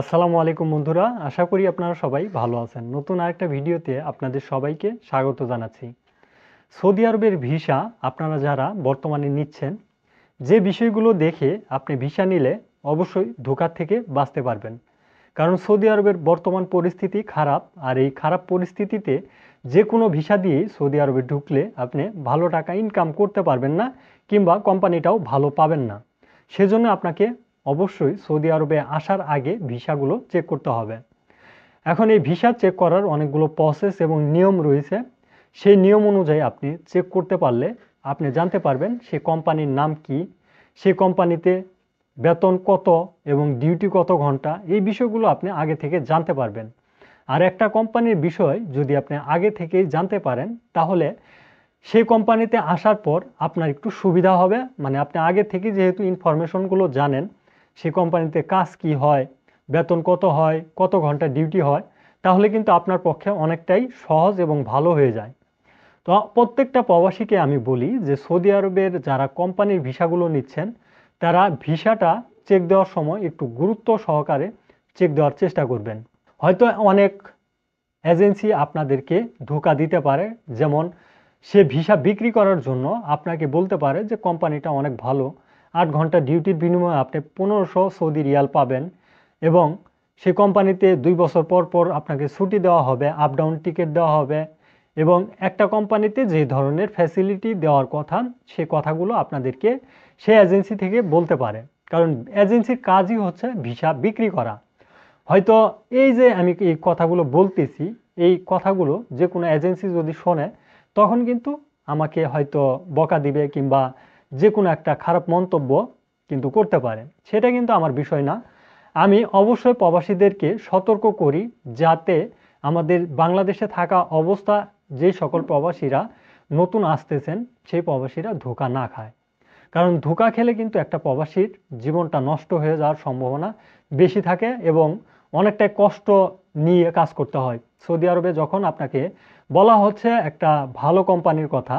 আসসালামু আলাইকুম বন্ধুরা আশা করি আপনারা সবাই ভালো আছেন নতুন আরেকটা ভিডিওতে আপনাদের সবাইকে স্বাগত জানাচ্ছি সৌদি আরবের ভিসা আপনারা যারা বর্তমানে নিচ্ছেন যে বিষয়গুলো দেখে আপনি ভিসা নিলে অবশ্যই ধোকার থেকে বাঁচতে পারবেন কারণ সৌদি আরবের বর্তমান পরিস্থিতি খারাপ আর এই খারাপ পরিস্থিতিতে যে কোনো ভিসা দিয়ে সৌদি আরবে ঢুকলে আপনি ভালো টাকা ইনকাম করতে পারবেন না কিংবা কোম্পানিটাও ভালো পাবেন না সেজন্য আপনাকে অবশ্যই সৌদি আরবে আসার আগে ভিসাগুলো চেক করতে হবে এখন এই ভিসা চেক করার অনেকগুলো প্রসেস এবং নিয়ম রয়েছে সেই নিয়ম অনুযায়ী আপনি চেক করতে পারলে আপনি জানতে পারবেন সে কোম্পানির নাম কি সে কোম্পানিতে বেতন কত এবং ডিউটি কত ঘন্টা এই বিষয়গুলো আপনি আগে থেকে জানতে পারবেন আর একটা কোম্পানির বিষয় যদি আপনি আগে থেকেই জানতে পারেন তাহলে সেই কোম্পানিতে আসার পর আপনার একটু সুবিধা হবে মানে আপনি আগে থেকে যেহেতু ইনফরমেশনগুলো জানেন সে কোম্পানিতে কাজ কি হয় বেতন কত হয় কত ঘন্টা ডিউটি হয় তাহলে কিন্তু আপনার পক্ষে অনেকটাই সহজ এবং ভালো হয়ে যায় তো প্রত্যেকটা প্রবাসীকে আমি বলি যে সৌদি আরবের যারা কোম্পানির ভিসাগুলো নিচ্ছেন তারা ভিসাটা চেক দেওয়ার সময় একটু গুরুত্ব সহকারে চেক দেওয়ার চেষ্টা করবেন হয়তো অনেক এজেন্সি আপনাদেরকে ধোকা দিতে পারে যেমন সে ভিসা বিক্রি করার জন্য আপনাকে বলতে পারে যে কোম্পানিটা অনেক ভালো আট ঘন্টা ডিউটির বিনিময়ে আপনি পনেরোশো সৌদি রিয়াল পাবেন এবং সে কোম্পানিতে দুই বছর পর পর আপনাকে ছুটি দেওয়া হবে আপ ডাউন টিকিট দেওয়া হবে এবং একটা কোম্পানিতে যে ধরনের ফ্যাসিলিটি দেওয়ার কথা সে কথাগুলো আপনাদেরকে সে এজেন্সি থেকে বলতে পারে কারণ এজেন্সির কাজই হচ্ছে ভিসা বিক্রি করা হয়তো এই যে আমি এই কথাগুলো বলতেছি এই কথাগুলো যে কোনো এজেন্সি যদি শোনে তখন কিন্তু আমাকে হয়তো বকা দিবে কিংবা যে কোনো একটা খারাপ মন্তব্য কিন্তু করতে পারেন সেটা কিন্তু আমার বিষয় না আমি অবশ্যই প্রবাসীদেরকে সতর্ক করি যাতে আমাদের বাংলাদেশে থাকা অবস্থা যে সকল প্রবাসীরা নতুন আসতেছেন সেই প্রবাসীরা ধোকা না খায় কারণ ধোকা খেলে কিন্তু একটা প্রবাসীর জীবনটা নষ্ট হয়ে যাওয়ার সম্ভাবনা বেশি থাকে এবং অনেকটাই কষ্ট নিয়ে কাজ করতে হয় সৌদি আরবে যখন আপনাকে বলা হচ্ছে একটা ভালো কোম্পানির কথা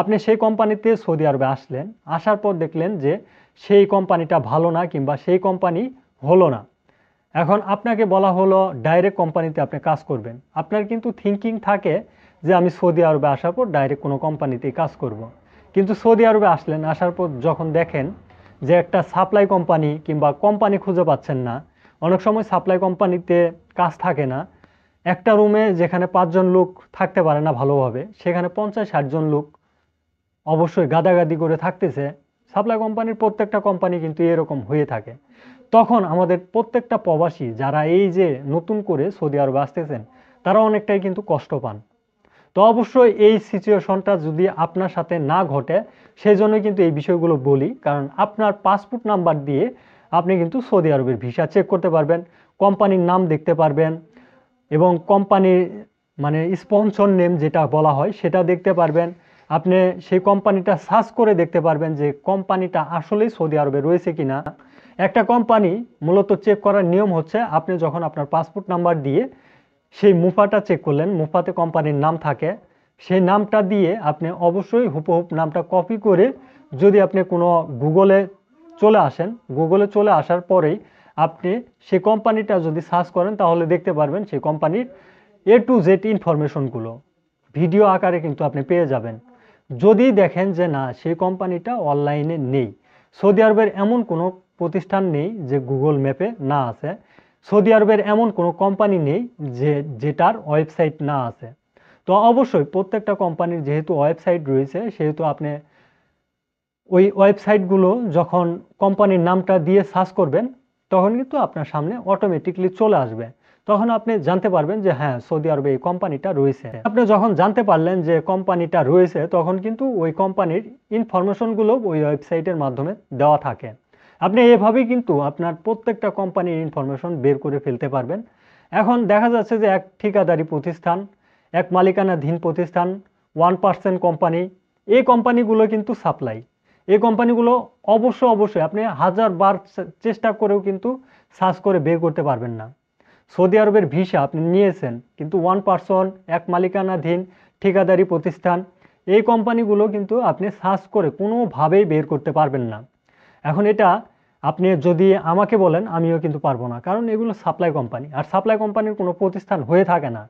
আপনি সেই কোম্পানিতে সৌদি আরবে আসলেন আসার পর দেখলেন যে সেই কোম্পানিটা ভালো না কিংবা সেই কোম্পানি হলো না এখন আপনাকে বলা হলো ডাইরেক্ট কোম্পানিতে আপনি কাজ করবেন আপনার কিন্তু থিঙ্কিং থাকে যে আমি সৌদি আরবে আসার পর ডাইরেক্ট কোনো কোম্পানিতেই কাজ করব। কিন্তু সৌদি আরবে আসলেন আসার পর যখন দেখেন যে একটা সাপ্লাই কোম্পানি কিংবা কোম্পানি খুঁজে পাচ্ছেন না অনেক সময় সাপ্লাই কোম্পানিতে কাজ থাকে না একটা রুমে যেখানে পাঁচজন লোক থাকতে পারে না ভালোভাবে সেখানে পঞ্চাশ ষাটজন লোক অবশ্যই গাদাগাদি করে থাকতেছে সাপ্লাই কোম্পানির প্রত্যেকটা কোম্পানি কিন্তু এরকম হয়ে থাকে তখন আমাদের প্রত্যেকটা প্রবাসী যারা এই যে নতুন করে সৌদি আরবে আসতেছেন তারা অনেকটাই কিন্তু কষ্ট পান তো অবশ্যই এই সিচুয়েশনটা যদি আপনার সাথে না ঘটে সেই জন্য কিন্তু এই বিষয়গুলো বলি কারণ আপনার পাসপোর্ট নাম্বার দিয়ে আপনি কিন্তু সৌদি আরবের ভিসা চেক করতে পারবেন কোম্পানির নাম দেখতে পারবেন এবং কোম্পানির মানে স্পন্সর নেম যেটা বলা হয় সেটা দেখতে পারবেন আপনি সেই কোম্পানিটা সার্চ করে দেখতে পারবেন যে কোম্পানিটা আসলেই সৌদি আরবে রয়েছে কি না একটা কোম্পানি মূলত চেক করার নিয়ম হচ্ছে আপনি যখন আপনার পাসপোর্ট নাম্বার দিয়ে সেই মুফাটা চেক করলেন মুফাতে কোম্পানির নাম থাকে সেই নামটা দিয়ে আপনি অবশ্যই হুপহুপ নামটা কপি করে যদি আপনি কোনো গুগলে চলে আসেন গুগলে চলে আসার পরেই আপনি সেই কোম্পানিটা যদি সার্চ করেন তাহলে দেখতে পারবেন সেই কোম্পানির এ টু জেড ইনফরমেশনগুলো ভিডিও আকারে কিন্তু আপনি পেয়ে যাবেন যদি দেখেন যে না সেই কোম্পানিটা অনলাইনে নেই সৌদি আরবের এমন কোনো প্রতিষ্ঠান নেই যে গুগল ম্যাপে না আছে সৌদি আরবের এমন কোনো কোম্পানি নেই যে যেটার ওয়েবসাইট না আছে তো অবশ্যই প্রত্যেকটা কোম্পানির যেহেতু ওয়েবসাইট রয়েছে সেহেতু আপনি ওই ওয়েবসাইটগুলো যখন কোম্পানির নামটা দিয়ে সার্চ করবেন তখন কিন্তু আপনার সামনে অটোমেটিকলি চলে আসবে তখন আপনি জানতে পারবেন যে হ্যাঁ সৌদি আরবে এই কোম্পানিটা রয়েছে আপনি যখন জানতে পারলেন যে কোম্পানিটা রয়েছে তখন কিন্তু ওই কোম্পানির ইনফরমেশনগুলো ওই ওয়েবসাইটের মাধ্যমে দেওয়া থাকে আপনি এভাবেই কিন্তু আপনার প্রত্যেকটা কোম্পানির ইনফরমেশন বের করে ফেলতে পারবেন এখন দেখা যাচ্ছে যে এক ঠিকাদারি প্রতিষ্ঠান এক মালিকানাধীন প্রতিষ্ঠান ওয়ান পার্সেন্ট কোম্পানি এই কোম্পানিগুলো কিন্তু সাপ্লাই এই কোম্পানিগুলো অবশ্য অবশ্যই আপনি হাজার বার চেষ্টা করেও কিন্তু সার্চ করে বের করতে পারবেন না সৌদি আরবের ভিসা আপনি নিয়েছেন কিন্তু ওয়ান পার্সন এক মালিকানাধীন ঠিকাদারি প্রতিষ্ঠান এই কোম্পানিগুলো কিন্তু আপনি সার্চ করে কোনোভাবেই বের করতে পারবেন না এখন এটা আপনি যদি আমাকে বলেন আমিও কিন্তু পারবো না কারণ এগুলো সাপ্লাই কোম্পানি আর সাপ্লাই কোম্পানির কোনো প্রতিষ্ঠান হয়ে থাকে না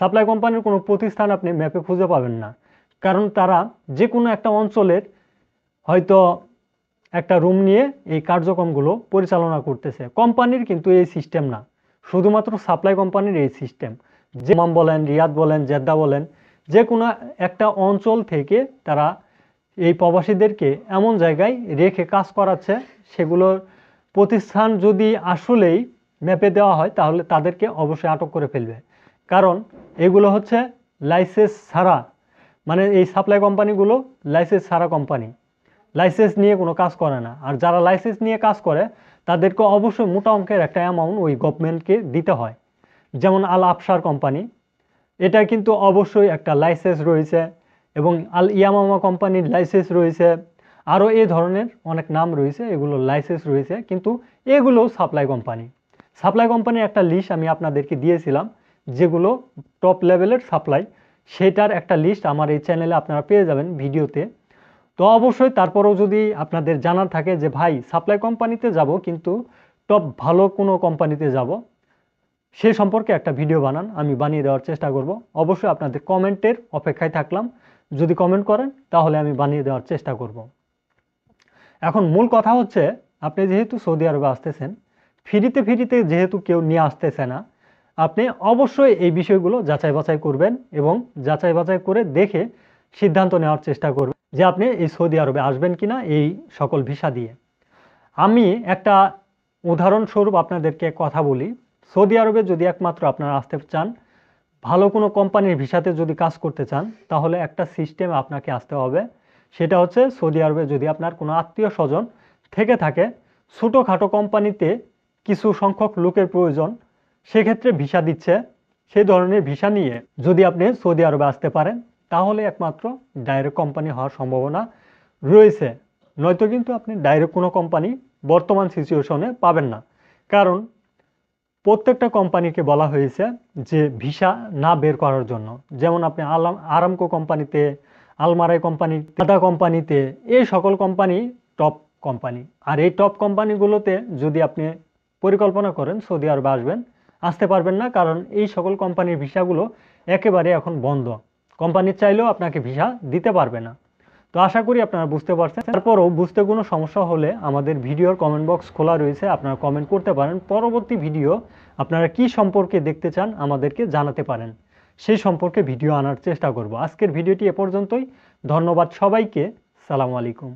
সাপ্লাই কোম্পানির কোনো প্রতিষ্ঠান আপনি ম্যাপে খুঁজে পাবেন না কারণ তারা যে কোনো একটা অঞ্চলের হয়তো একটা রুম নিয়ে এই কার্যক্রমগুলো পরিচালনা করতেছে কোম্পানির কিন্তু এই সিস্টেম না শুধুমাত্র সাপ্লাই কোম্পানির এই সিস্টেম জেমাম বলেন রিয়াদ বলেন জেদ্দা বলেন যে কোনো একটা অঞ্চল থেকে তারা এই প্রবাসীদেরকে এমন জায়গায় রেখে কাজ করাচ্ছে সেগুলোর প্রতিষ্ঠান যদি আসলেই ম্যাপে দেওয়া হয় তাহলে তাদেরকে অবশ্যই আটক করে ফেলবে কারণ এগুলো হচ্ছে লাইসেন্স ছাড়া মানে এই সাপ্লাই কোম্পানিগুলো লাইসেন্স ছাড়া কোম্পানি লাইসেন্স নিয়ে কোনো কাজ করে না আর যারা লাইসেন্স নিয়ে কাজ করে তাদেরকে অবশ্যই মোটা অঙ্কের একটা অ্যামাউন্ট ওই গভর্নমেন্টকে দিতে হয় যেমন আল আফসার কোম্পানি এটা কিন্তু অবশ্যই একটা লাইসেন্স রয়েছে এবং আল ইয়ামামা কোম্পানির লাইসেন্স রয়েছে আরও এ ধরনের অনেক নাম রয়েছে এগুলো লাইসেন্স রয়েছে কিন্তু এগুলো সাপ্লাই কোম্পানি সাপ্লাই কোম্পানির একটা লিস্ট আমি আপনাদেরকে দিয়েছিলাম যেগুলো টপ লেভেলের সাপ্লাই সেটার একটা লিস্ট আমার এই চ্যানেলে আপনারা পেয়ে যাবেন ভিডিওতে তো অবশ্যই তারপরেও যদি আপনাদের জানার থাকে যে ভাই সাপ্লাই কোম্পানিতে যাব কিন্তু টপ ভালো কোনো কোম্পানিতে যাব সে সম্পর্কে একটা ভিডিও বানান আমি বানিয়ে দেওয়ার চেষ্টা করব অবশ্যই আপনাদের কমেন্টের অপেক্ষায় থাকলাম যদি কমেন্ট করেন তাহলে আমি বানিয়ে দেওয়ার চেষ্টা করব এখন মূল কথা হচ্ছে আপনি যেহেতু সৌদি আরবে আসতেছেন ফিরিতে ফিরিতে যেহেতু কেউ নিয়ে আসতেছে না আপনি অবশ্যই এই বিষয়গুলো যাচাই বাছাই করবেন এবং যাচাই বাছাই করে দেখে সিদ্ধান্ত নেওয়ার চেষ্টা করবেন যে আপনি এই সৌদি আরবে আসবেন কি না এই সকল ভিসা দিয়ে আমি একটা উদাহরণস্বরূপ আপনাদেরকে কথা বলি সৌদি আরবে যদি একমাত্র আপনারা আসতে চান ভালো কোনো কোম্পানির ভিসাতে যদি কাজ করতে চান তাহলে একটা সিস্টেম আপনাকে আসতে হবে সেটা হচ্ছে সৌদি আরবে যদি আপনার কোনো আত্মীয় স্বজন থেকে থাকে ছোটোখাটো কোম্পানিতে কিছু সংখ্যক লোকের প্রয়োজন সেক্ষেত্রে ভিসা দিচ্ছে সেই ধরনের ভিসা নিয়ে যদি আপনি সৌদি আরবে আসতে পারেন তাহলে একমাত্র ডাইরেক্ট কোম্পানি হওয়ার সম্ভাবনা রয়েছে নয়তো কিন্তু আপনি ডাইরেক্ট কোনো কোম্পানি বর্তমান সিচুয়েশনে পাবেন না কারণ প্রত্যেকটা কোম্পানিকে বলা হয়েছে যে ভিসা না বের করার জন্য যেমন আপনি আলাম আরামকো কোম্পানিতে আলমারাই কোম্পানি টাটা কোম্পানিতে এই সকল কোম্পানি টপ কোম্পানি আর এই টপ কোম্পানিগুলোতে যদি আপনি পরিকল্পনা করেন সৌদি আরবে আসবেন আসতে পারবেন না কারণ এই সকল কোম্পানির ভিসাগুলো একেবারে এখন বন্ধ কোম্পানি চাইলেও আপনাকে ভিসা দিতে পারবে না তো আশা করি আপনারা বুঝতে পারছেন তারপরও বুঝতে কোনো সমস্যা হলে আমাদের ভিডিওর কমেন্ট বক্স খোলা রয়েছে আপনারা কমেন্ট করতে পারেন পরবর্তী ভিডিও আপনারা কি সম্পর্কে দেখতে চান আমাদেরকে জানাতে পারেন সেই সম্পর্কে ভিডিও আনার চেষ্টা করব আজকের ভিডিওটি এ পর্যন্তই ধন্যবাদ সবাইকে সালামু আলাইকুম